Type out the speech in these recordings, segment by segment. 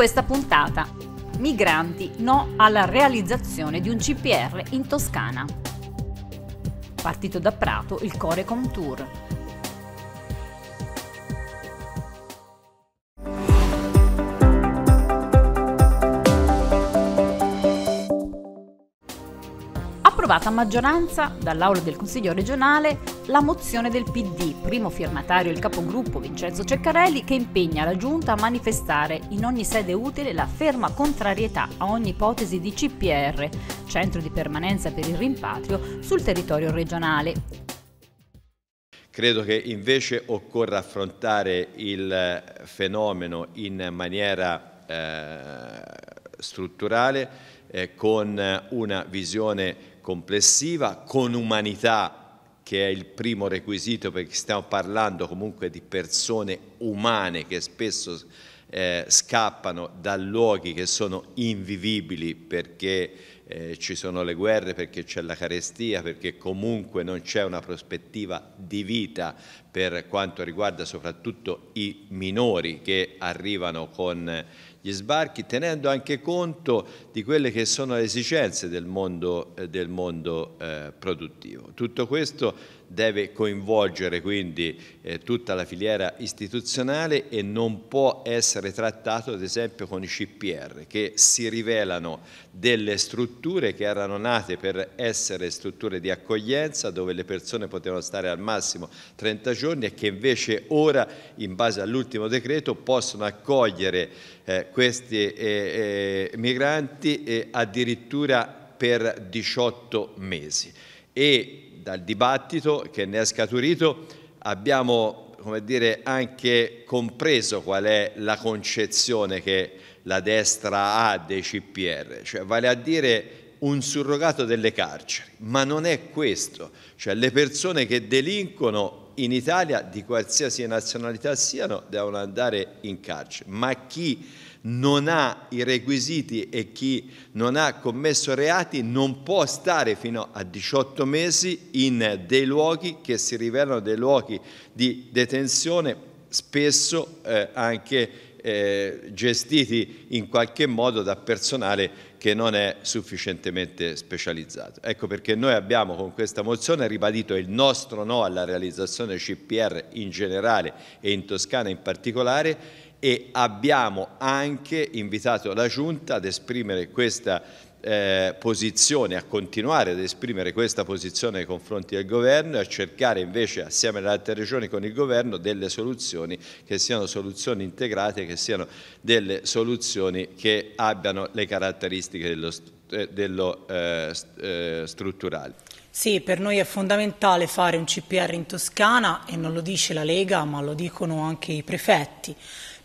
questa puntata. Migranti no alla realizzazione di un CPR in Toscana. Partito da Prato il Corecom Tour, approvata a maggioranza dall'Aula del Consiglio regionale la mozione del PD, primo firmatario il capogruppo Vincenzo Ceccarelli, che impegna la Giunta a manifestare in ogni sede utile la ferma contrarietà a ogni ipotesi di CPR, centro di permanenza per il rimpatrio, sul territorio regionale. Credo che invece occorra affrontare il eh, fenomeno in maniera eh, strutturale eh, con una visione complessiva, con umanità, che è il primo requisito perché stiamo parlando comunque di persone umane che spesso eh, scappano da luoghi che sono invivibili perché eh, ci sono le guerre, perché c'è la carestia, perché comunque non c'è una prospettiva di vita per quanto riguarda soprattutto i minori che arrivano con gli sbarchi, tenendo anche conto di quelle che sono le esigenze del mondo, eh, del mondo eh, produttivo. Tutto questo deve coinvolgere quindi eh, tutta la filiera istituzionale e non può essere trattato ad esempio con i CPR che si rivelano delle strutture che erano nate per essere strutture di accoglienza dove le persone potevano stare al massimo 30 giorni e che invece ora in base all'ultimo decreto possono accogliere eh, questi eh, eh, migranti eh, addirittura per 18 mesi e dal dibattito che ne è scaturito abbiamo come dire, anche compreso qual è la concezione che la destra ha dei CPR, cioè vale a dire un surrogato delle carceri, ma non è questo, cioè le persone che delinquono in Italia di qualsiasi nazionalità siano devono andare in carcere, ma chi non ha i requisiti e chi non ha commesso reati non può stare fino a 18 mesi in dei luoghi che si rivelano dei luoghi di detenzione, spesso eh, anche eh, gestiti in qualche modo da personale che non è sufficientemente specializzato. Ecco perché noi abbiamo con questa mozione ribadito il nostro no alla realizzazione CPR in generale e in Toscana in particolare e abbiamo anche invitato la Giunta ad esprimere questa eh, posizione, a continuare ad esprimere questa posizione nei confronti del governo e a cercare invece assieme alle altre regioni con il governo delle soluzioni che siano soluzioni integrate, che siano delle soluzioni che abbiano le caratteristiche dello, eh, dello eh, eh, strutturale. Sì, per noi è fondamentale fare un CPR in Toscana e non lo dice la Lega ma lo dicono anche i prefetti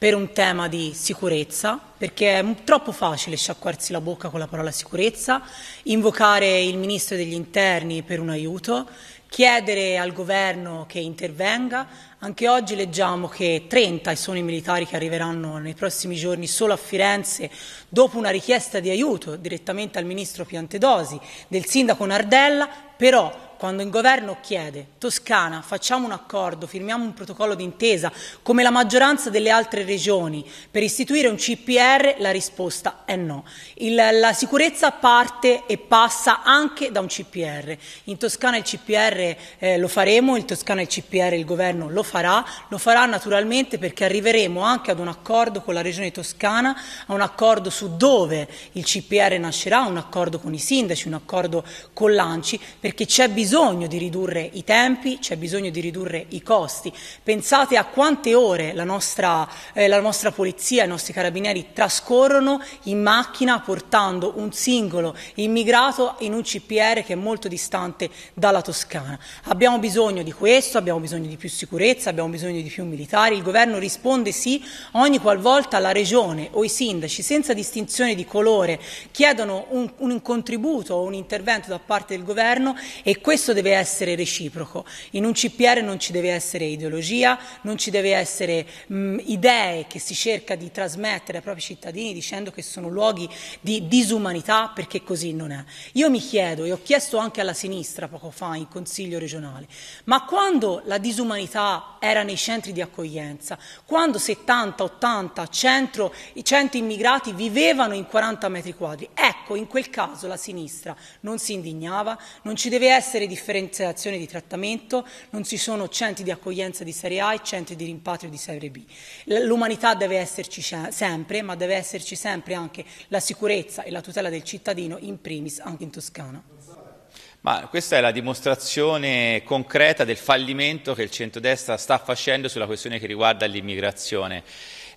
per un tema di sicurezza, perché è troppo facile sciacquarsi la bocca con la parola sicurezza, invocare il Ministro degli Interni per un aiuto, chiedere al governo che intervenga. Anche oggi leggiamo che 30 sono i militari che arriveranno nei prossimi giorni solo a Firenze dopo una richiesta di aiuto direttamente al ministro Piantedosi, del sindaco Nardella, però quando il governo chiede Toscana facciamo un accordo, firmiamo un protocollo d'intesa come la maggioranza delle altre regioni per istituire un CPR, la risposta è no. Il, la sicurezza parte e passa anche da un CPR. In Toscana il CPR eh, lo faremo, in Toscana il CPR il governo lo farà, lo farà naturalmente perché arriveremo anche ad un accordo con la regione toscana, a un accordo su dove il CPR nascerà, un accordo con i sindaci, un accordo con l'ANCI, perché c'è bisogno bisogno di ridurre i tempi, c'è bisogno di ridurre i costi. Pensate a quante ore la nostra, eh, la nostra polizia, i nostri carabinieri trascorrono in macchina portando un singolo immigrato in un CPR che è molto distante dalla Toscana. Abbiamo bisogno di questo, abbiamo bisogno di più sicurezza, abbiamo bisogno di più militari. Il governo risponde sì ogni qualvolta la regione o i sindaci, senza distinzione di colore, chiedono un, un contributo o un intervento da parte del governo e questo questo deve essere reciproco. In un CPR non ci deve essere ideologia, non ci deve essere mh, idee che si cerca di trasmettere ai propri cittadini dicendo che sono luoghi di disumanità perché così non è. Io mi chiedo, e ho chiesto anche alla sinistra poco fa in Consiglio regionale, ma quando la disumanità era nei centri di accoglienza, quando 70, 80, 100, 100 immigrati vivevano in 40 metri quadri, ecco in quel caso la sinistra non si indignava, non ci deve essere differenziazione di trattamento, non ci sono centri di accoglienza di serie A e centri di rimpatrio di serie B. L'umanità deve esserci sempre, ma deve esserci sempre anche la sicurezza e la tutela del cittadino, in primis anche in Toscana. Ma questa è la dimostrazione concreta del fallimento che il centrodestra sta facendo sulla questione che riguarda l'immigrazione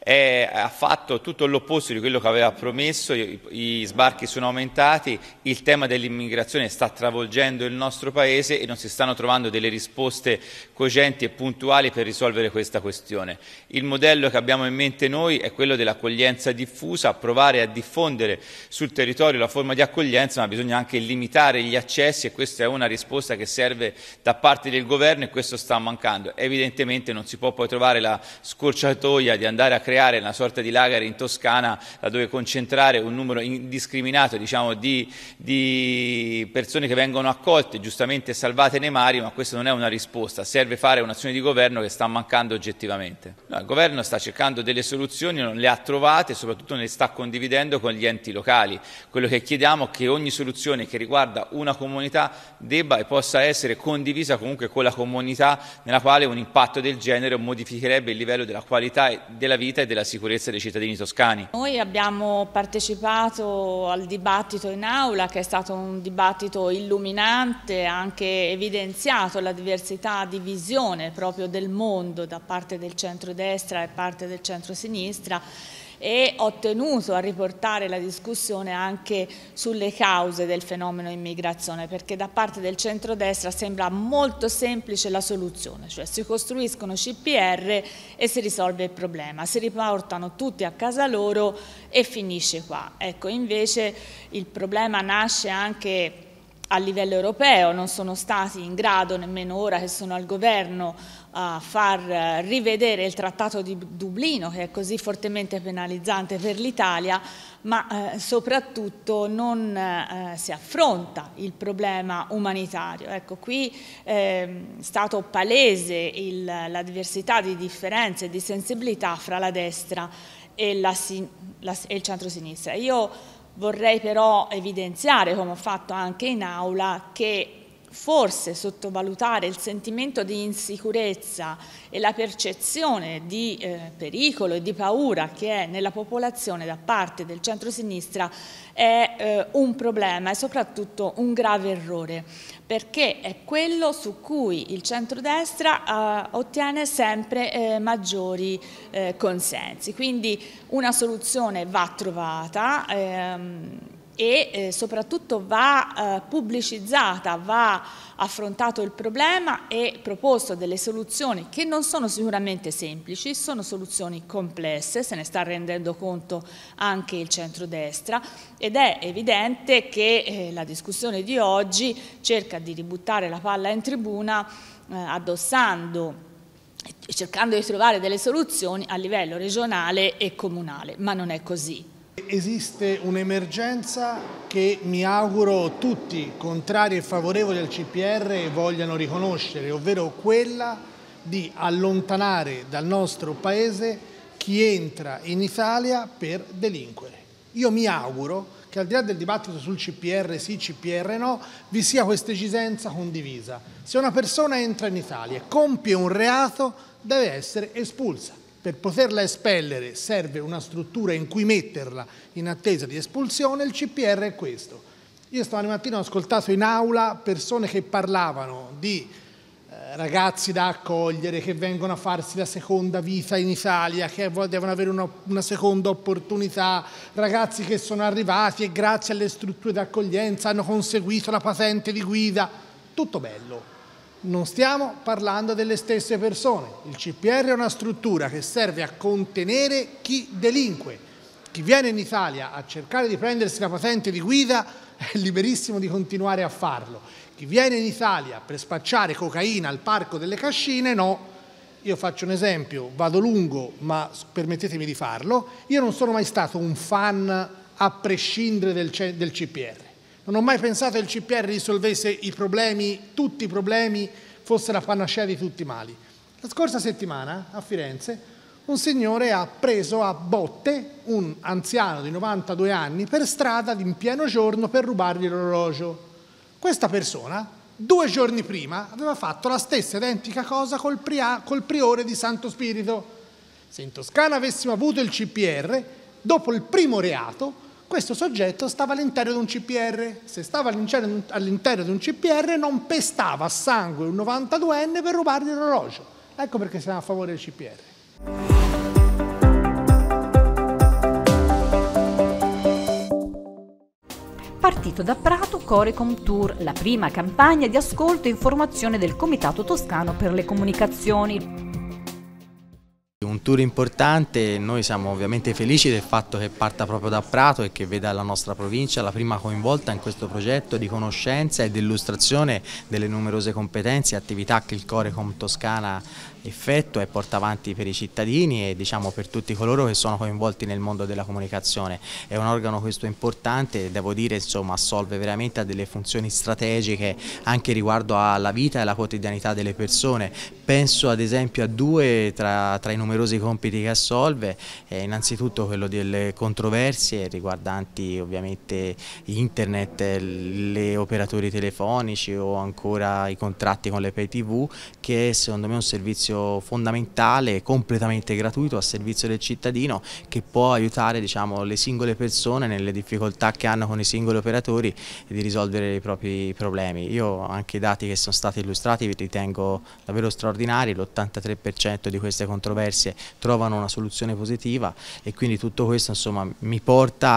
è, ha fatto tutto l'opposto di quello che aveva promesso, i, i sbarchi sono aumentati, il tema dell'immigrazione sta travolgendo il nostro Paese e non si stanno trovando delle risposte cogenti e puntuali per risolvere questa questione. Il modello che abbiamo in mente noi è quello dell'accoglienza diffusa, provare a diffondere sul territorio la forma di accoglienza, ma bisogna anche limitare gli accessi e questa è una risposta che serve da parte del governo e questo sta mancando. Evidentemente non si può poi trovare la scorciatoia di andare a creare creare una sorta di lager in Toscana laddove concentrare un numero indiscriminato diciamo, di, di persone che vengono accolte, giustamente salvate nei mari, ma questa non è una risposta, serve fare un'azione di governo che sta mancando oggettivamente. No, il governo sta cercando delle soluzioni, non le ha trovate, soprattutto ne le sta condividendo con gli enti locali. Quello che chiediamo è che ogni soluzione che riguarda una comunità debba e possa essere condivisa comunque con la comunità nella quale un impatto del genere modificherebbe il livello della qualità della vita e della sicurezza dei cittadini toscani. Noi abbiamo partecipato al dibattito in aula che è stato un dibattito illuminante, ha anche evidenziato la diversità di visione proprio del mondo da parte del centro-destra e parte del centro-sinistra e ho tenuto a riportare la discussione anche sulle cause del fenomeno immigrazione perché da parte del centrodestra sembra molto semplice la soluzione, cioè si costruiscono CPR e si risolve il problema, si riportano tutti a casa loro e finisce qua. Ecco, invece il problema nasce anche a livello europeo non sono stati in grado, nemmeno ora che sono al governo, a far eh, rivedere il trattato di Dublino che è così fortemente penalizzante per l'Italia, ma eh, soprattutto non eh, eh si affronta il problema umanitario. Ecco, qui ehm, è eh, stato palese il, la diversità di differenze e di sensibilità fra la destra e, la, la, e il centro-sinistra. Io Vorrei però evidenziare, come ho fatto anche in aula, che forse sottovalutare il sentimento di insicurezza e la percezione di eh, pericolo e di paura che è nella popolazione da parte del centro-sinistra è eh, un problema e soprattutto un grave errore perché è quello su cui il centrodestra eh, ottiene sempre eh, maggiori eh, consensi. Quindi una soluzione va trovata. Ehm, e eh, soprattutto va eh, pubblicizzata, va affrontato il problema e proposto delle soluzioni che non sono sicuramente semplici, sono soluzioni complesse, se ne sta rendendo conto anche il centrodestra ed è evidente che eh, la discussione di oggi cerca di ributtare la palla in tribuna eh, addossando cercando di trovare delle soluzioni a livello regionale e comunale, ma non è così. Esiste un'emergenza che mi auguro tutti, contrari e favorevoli al CPR, vogliano riconoscere, ovvero quella di allontanare dal nostro Paese chi entra in Italia per delinquere. Io mi auguro che al di là del dibattito sul CPR sì, CPR no, vi sia questa esigenza condivisa. Se una persona entra in Italia e compie un reato, deve essere espulsa. Per poterla espellere serve una struttura in cui metterla in attesa di espulsione, il CPR è questo. Io stamani mattina ho ascoltato in aula persone che parlavano di eh, ragazzi da accogliere che vengono a farsi la seconda vita in Italia, che devono avere una, una seconda opportunità, ragazzi che sono arrivati e grazie alle strutture d'accoglienza hanno conseguito la patente di guida, tutto bello non stiamo parlando delle stesse persone. Il CPR è una struttura che serve a contenere chi delinque. Chi viene in Italia a cercare di prendersi la patente di guida è liberissimo di continuare a farlo. Chi viene in Italia per spacciare cocaina al parco delle cascine, no. Io faccio un esempio, vado lungo, ma permettetemi di farlo. Io non sono mai stato un fan a prescindere del, del CPR. Non ho mai pensato che il CPR risolvesse i problemi, tutti i problemi, fosse la panacea di tutti i mali. La scorsa settimana a Firenze un signore ha preso a botte un anziano di 92 anni per strada in pieno giorno per rubargli l'orologio. Questa persona, due giorni prima, aveva fatto la stessa identica cosa col, col priore di Santo Spirito. Se in Toscana avessimo avuto il CPR, dopo il primo reato questo soggetto stava all'interno di un CPR. Se stava all'interno di un CPR non pestava a sangue un 92enne per rubargli l'orologio. Ecco perché siamo a favore del CPR. partito da Prato Corecom Tour, la prima campagna di ascolto e informazione del Comitato Toscano per le Comunicazioni. Un tour importante, noi siamo ovviamente felici del fatto che parta proprio da Prato e che veda la nostra provincia la prima coinvolta in questo progetto di conoscenza e di illustrazione delle numerose competenze e attività che il Corecom Toscana effettua e porta avanti per i cittadini e diciamo per tutti coloro che sono coinvolti nel mondo della comunicazione. È un organo questo importante devo dire insomma assolve veramente a delle funzioni strategiche anche riguardo alla vita e alla quotidianità delle persone. Penso ad esempio a due tra, tra i numerosi numerosi compiti che assolve, eh, innanzitutto quello delle controversie riguardanti ovviamente internet, gli operatori telefonici o ancora i contratti con le pay tv che è, secondo me è un servizio fondamentale, completamente gratuito a servizio del cittadino che può aiutare diciamo, le singole persone nelle difficoltà che hanno con i singoli operatori di risolvere i propri problemi. Io anche i dati che sono stati illustrati li ritengo davvero straordinari, l'83% di queste controversie diverse trovano una soluzione positiva e quindi tutto questo insomma, mi porta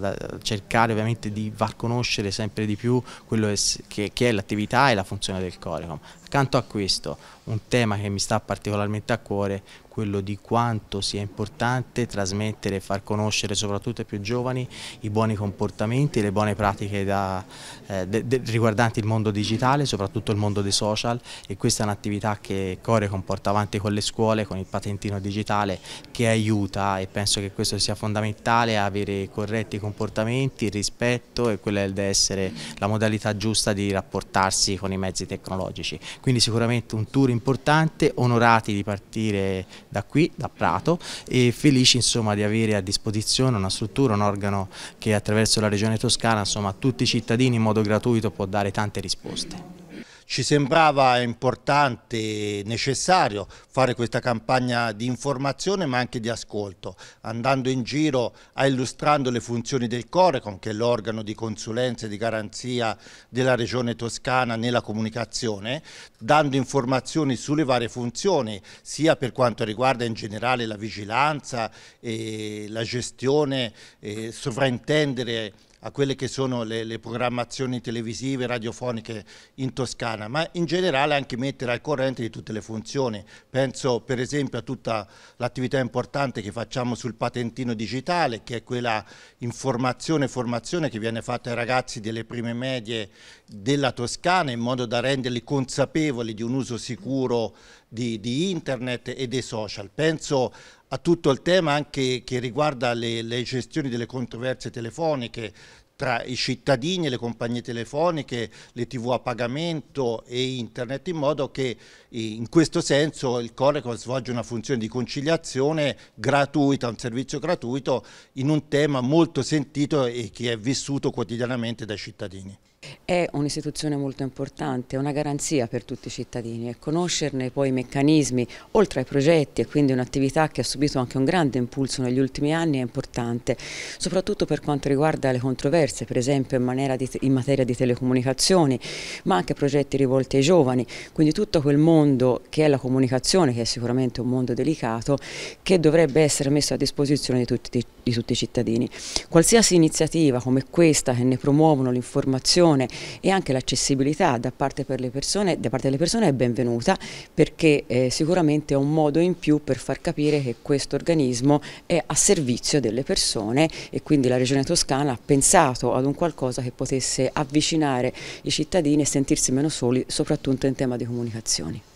a cercare ovviamente di far conoscere sempre di più quello che, è l'attività e la funzione del Corecom. Accanto a questo un tema che mi sta particolarmente a cuore quello di quanto sia importante trasmettere e far conoscere soprattutto ai più giovani i buoni comportamenti, le buone pratiche da, eh, de, de, riguardanti il mondo digitale, soprattutto il mondo dei social e questa è un'attività che Corecon porta avanti con le scuole, con il patentino digitale che aiuta e penso che questo sia fondamentale avere corretti comportamenti, rispetto e quella deve essere la modalità giusta di rapportarsi con i mezzi tecnologici. Quindi sicuramente un tour importante, onorati di partire da qui, da Prato e felici insomma, di avere a disposizione una struttura, un organo che attraverso la Regione Toscana insomma, a tutti i cittadini in modo gratuito può dare tante risposte. Ci sembrava importante, e necessario fare questa campagna di informazione ma anche di ascolto, andando in giro a illustrando le funzioni del Corecon, che è l'organo di consulenza e di garanzia della Regione Toscana nella comunicazione, dando informazioni sulle varie funzioni, sia per quanto riguarda in generale la vigilanza, la gestione, eh, sovrintendere a quelle che sono le, le, programmazioni televisive, e radiofoniche in Toscana, ma in generale anche mettere al corrente di tutte le funzioni. Penso per esempio a tutta l'attività importante che facciamo sul patentino digitale, che è quella informazione e formazione che viene fatta ai ragazzi delle prime medie della Toscana in modo da renderli consapevoli di un uso sicuro di, di, internet e dei social. Penso a tutto il tema anche che riguarda le, le gestioni delle controversie telefoniche, tra i cittadini, e le compagnie telefoniche, le tv a pagamento e internet in modo che in questo senso il Coreco svolge una funzione di conciliazione gratuita, un servizio gratuito in un tema molto sentito e che è vissuto quotidianamente dai cittadini. È un'istituzione molto importante, una garanzia per tutti i cittadini e conoscerne poi i meccanismi, oltre ai progetti e quindi un'attività che ha subito anche un grande impulso negli ultimi anni è importante, soprattutto per quanto riguarda le controversie, per esempio in, di, in materia di telecomunicazioni, ma anche progetti rivolti ai giovani, quindi tutto quel mondo mondo che è la comunicazione, che è sicuramente un mondo delicato, che dovrebbe essere messo a disposizione di tutti, di tutti i cittadini. Qualsiasi iniziativa come questa che ne promuovono l'informazione e anche l'accessibilità da, parte da parte delle persone è benvenuta perché eh, sicuramente è un modo in più per far capire che questo organismo è a servizio delle persone e quindi la Regione Toscana ha pensato ad un qualcosa che potesse avvicinare i cittadini e sentirsi meno soli soprattutto in tema di comunicazioni.